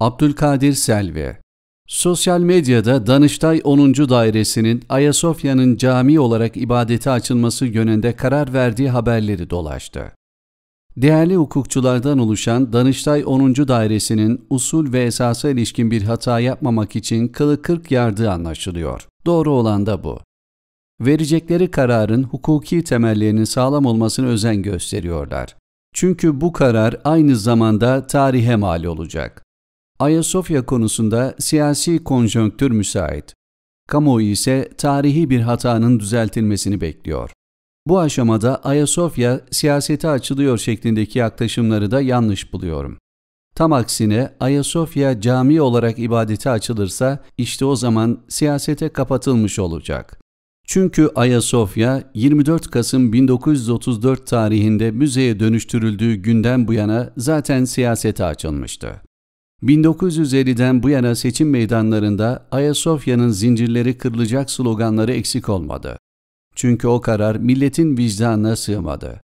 Abdülkadir Selvi Sosyal medyada Danıştay 10. Dairesi'nin Ayasofya'nın cami olarak ibadete açılması yönünde karar verdiği haberleri dolaştı. Değerli hukukçulardan oluşan Danıştay 10. Dairesi'nin usul ve esasa ilişkin bir hata yapmamak için kılı kırk yardığı anlaşılıyor. Doğru olan da bu. Verecekleri kararın hukuki temellerinin sağlam olmasını özen gösteriyorlar. Çünkü bu karar aynı zamanda tarihe mal olacak. Ayasofya konusunda siyasi konjonktür müsait. Kamuoyu ise tarihi bir hatanın düzeltilmesini bekliyor. Bu aşamada Ayasofya siyasete açılıyor şeklindeki yaklaşımları da yanlış buluyorum. Tam aksine Ayasofya cami olarak ibadete açılırsa işte o zaman siyasete kapatılmış olacak. Çünkü Ayasofya 24 Kasım 1934 tarihinde müzeye dönüştürüldüğü günden bu yana zaten siyasete açılmıştı. 1950'den bu yana seçim meydanlarında Ayasofya'nın zincirleri kırılacak sloganları eksik olmadı. Çünkü o karar milletin vicdanına sığmadı.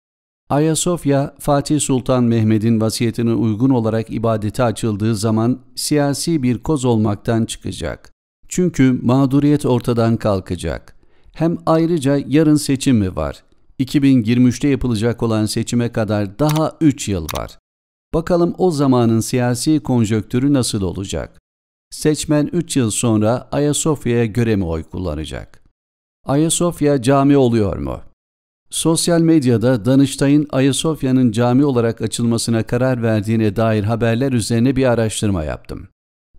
Ayasofya, Fatih Sultan Mehmet'in vasiyetine uygun olarak ibadete açıldığı zaman siyasi bir koz olmaktan çıkacak. Çünkü mağduriyet ortadan kalkacak. Hem ayrıca yarın seçim mi var? 2023'te yapılacak olan seçime kadar daha 3 yıl var. Bakalım o zamanın siyasi konjöktürü nasıl olacak? Seçmen 3 yıl sonra Ayasofya'ya göre mi oy kullanacak? Ayasofya cami oluyor mu? Sosyal medyada Danıştay'ın Ayasofya'nın cami olarak açılmasına karar verdiğine dair haberler üzerine bir araştırma yaptım.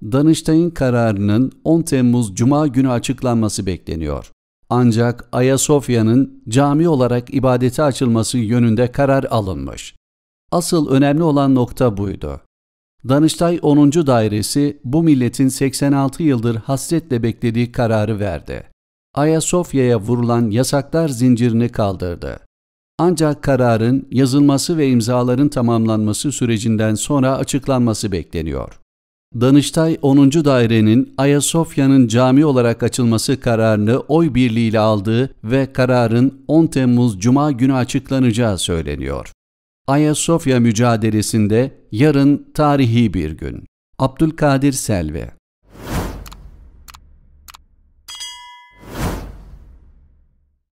Danıştay'ın kararının 10 Temmuz Cuma günü açıklanması bekleniyor. Ancak Ayasofya'nın cami olarak ibadete açılması yönünde karar alınmış. Asıl önemli olan nokta buydu. Danıştay 10. Dairesi bu milletin 86 yıldır hasretle beklediği kararı verdi. Ayasofya'ya vurulan yasaklar zincirini kaldırdı. Ancak kararın yazılması ve imzaların tamamlanması sürecinden sonra açıklanması bekleniyor. Danıştay 10. Daire'nin Ayasofya'nın cami olarak açılması kararını oy birliğiyle aldığı ve kararın 10 Temmuz Cuma günü açıklanacağı söyleniyor. Ayasofya mücadelesinde yarın tarihi bir gün. Abdülkadir Selvi